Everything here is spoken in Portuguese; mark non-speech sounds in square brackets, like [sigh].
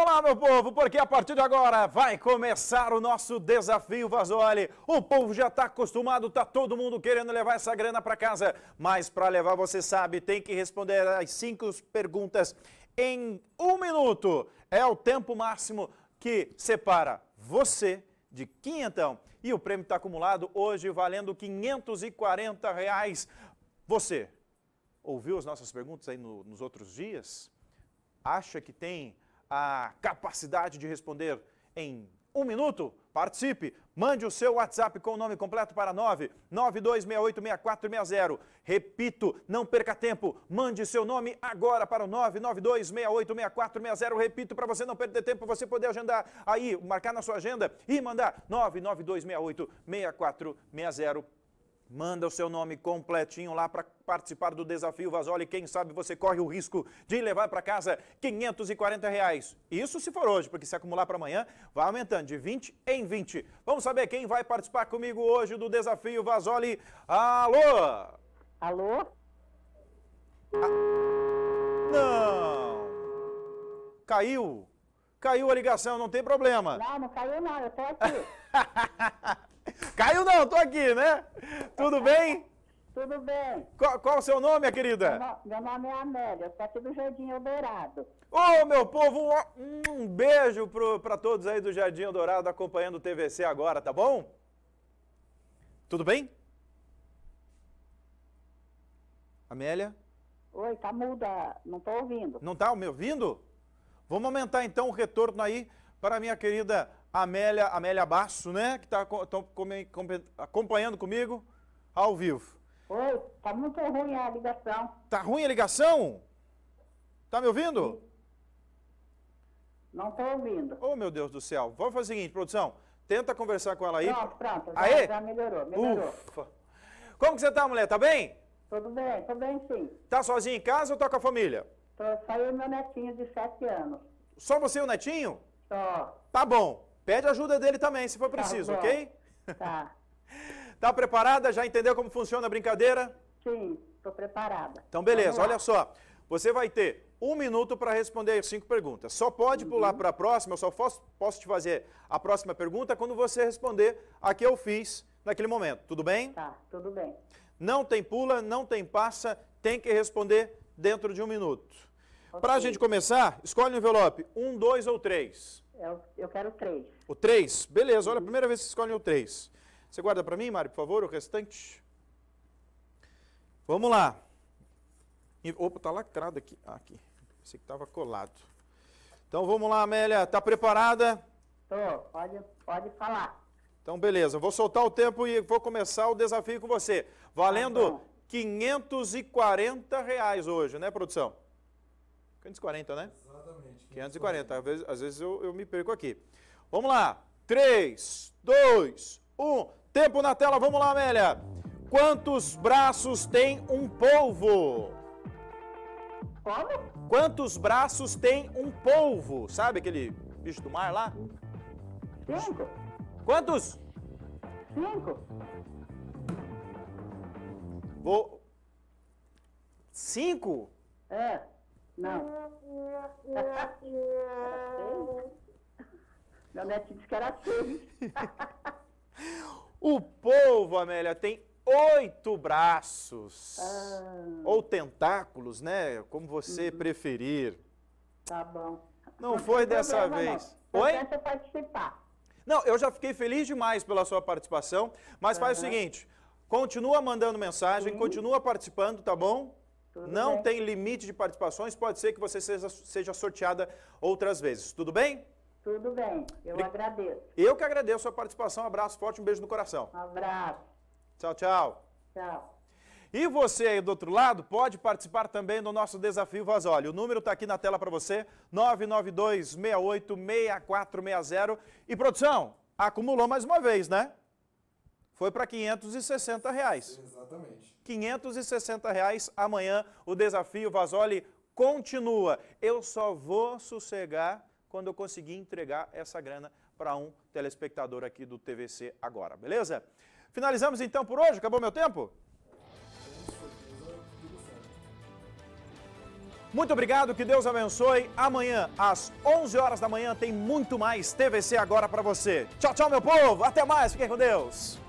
Vamos lá, meu povo, porque a partir de agora vai começar o nosso desafio Vasoli. O povo já está acostumado, está todo mundo querendo levar essa grana para casa, mas para levar, você sabe, tem que responder as cinco perguntas em um minuto. É o tempo máximo que separa você de quinhentão. E o prêmio está acumulado hoje valendo 540 reais. Você ouviu as nossas perguntas aí no, nos outros dias? Acha que tem a capacidade de responder em um minuto? Participe! Mande o seu WhatsApp com o nome completo para 992686460. Repito, não perca tempo. Mande seu nome agora para o 992686460. Repito, para você não perder tempo, você poder agendar aí, marcar na sua agenda e mandar 992686460 Manda o seu nome completinho lá para participar do desafio Vasoli. Quem sabe você corre o risco de levar para casa 540 reais. Isso se for hoje, porque se acumular para amanhã, vai aumentando de 20 em 20. Vamos saber quem vai participar comigo hoje do desafio Vasoli. Alô? Alô? Ah, não! Caiu! Caiu a ligação, não tem problema. Não, não caiu não, eu tô aqui. [laughs] Caiu não, tô aqui, né? Tudo bem? Tudo bem. Qual, qual o seu nome, minha querida? Meu, meu nome é Amélia, eu sou aqui do Jardim Eldorado. Ô, oh, meu povo, um, um beijo para todos aí do Jardim Eldorado acompanhando o TVC agora, tá bom? Tudo bem? Amélia? Oi, tá muda, não tô ouvindo. Não tá me ouvindo? Vamos aumentar então o retorno aí para a minha querida Amélia, Amélia Basso, né? Que está acompanhando comigo ao vivo. Oi, tá muito ruim a ligação. Tá ruim a ligação? Tá me ouvindo? Não tô ouvindo. Oh, meu Deus do céu. Vamos fazer o seguinte, produção. Tenta conversar com ela aí. Pronto, pronto. Já, Aê? já melhorou, melhorou. Ufa. Como que você tá, mulher? Tá bem? Tudo bem, tô bem sim. Tá sozinha em casa ou tá com a família? Tô, só eu e meu netinho de sete anos. Só você e o netinho? Só. Tá bom. Pede ajuda dele também, se for tá, preciso, tá ok? Tá. [laughs] tá preparada? Já entendeu como funciona a brincadeira? Sim, estou preparada. Então, beleza, olha só. Você vai ter um minuto para responder as cinco perguntas. Só pode uhum. pular para a próxima, eu só posso, posso te fazer a próxima pergunta quando você responder a que eu fiz naquele momento. Tudo bem? Tá, tudo bem. Não tem pula, não tem passa, tem que responder dentro de um minuto. Para a gente começar, escolhe um envelope, um, dois ou três. Eu, eu quero três. O três? Beleza, olha, a primeira vez que você escolhe o três. Você guarda para mim, Mari, por favor, o restante? Vamos lá. Opa, tá lacrado aqui. Ah, aqui. Pensei que estava colado. Então vamos lá, Amélia. Tá preparada? Tô, pode, pode falar. Então beleza, vou soltar o tempo e vou começar o desafio com você. Tá Valendo tá 540 reais hoje, né, produção? 540, né? Exatamente. 540. Às vezes, às vezes eu, eu me perco aqui. Vamos lá. 3, 2, 1. Tempo na tela. Vamos lá, Amélia. Quantos braços tem um polvo? Como? Quantos braços tem um polvo? Sabe aquele bicho do mar lá? Cinco. Quantos? Cinco. Vou. Cinco? É. Não. Era seis? [laughs] Meu neto disse que era seis. [laughs] o povo Amélia, tem oito braços. Ah. Ou tentáculos, né? Como você uhum. preferir. Tá bom. Não, não foi dessa problema, vez. Não. Oi? participar. Não, eu já fiquei feliz demais pela sua participação, mas uhum. faz o seguinte, continua mandando mensagem, Sim. continua participando, tá bom? Tudo não bem. tem limite de participações, pode ser que você seja, seja sorteada outras vezes. Tudo bem? Tudo bem, eu agradeço. Eu que agradeço a participação, um abraço forte, um beijo no coração. Um abraço. Tchau, tchau. Tchau. E você aí do outro lado pode participar também do nosso desafio Vazolho. O número está aqui na tela para você, 992 68 6460. E produção, acumulou mais uma vez, né? foi para 560 reais. Exatamente. 560 reais amanhã o desafio Vasoli continua. Eu só vou sossegar quando eu conseguir entregar essa grana para um telespectador aqui do TVC agora, beleza? Finalizamos então por hoje, acabou meu tempo? Muito obrigado, que Deus abençoe. Amanhã, às 11 horas da manhã, tem muito mais TVC agora para você. Tchau, tchau, meu povo. Até mais. Fiquem com Deus.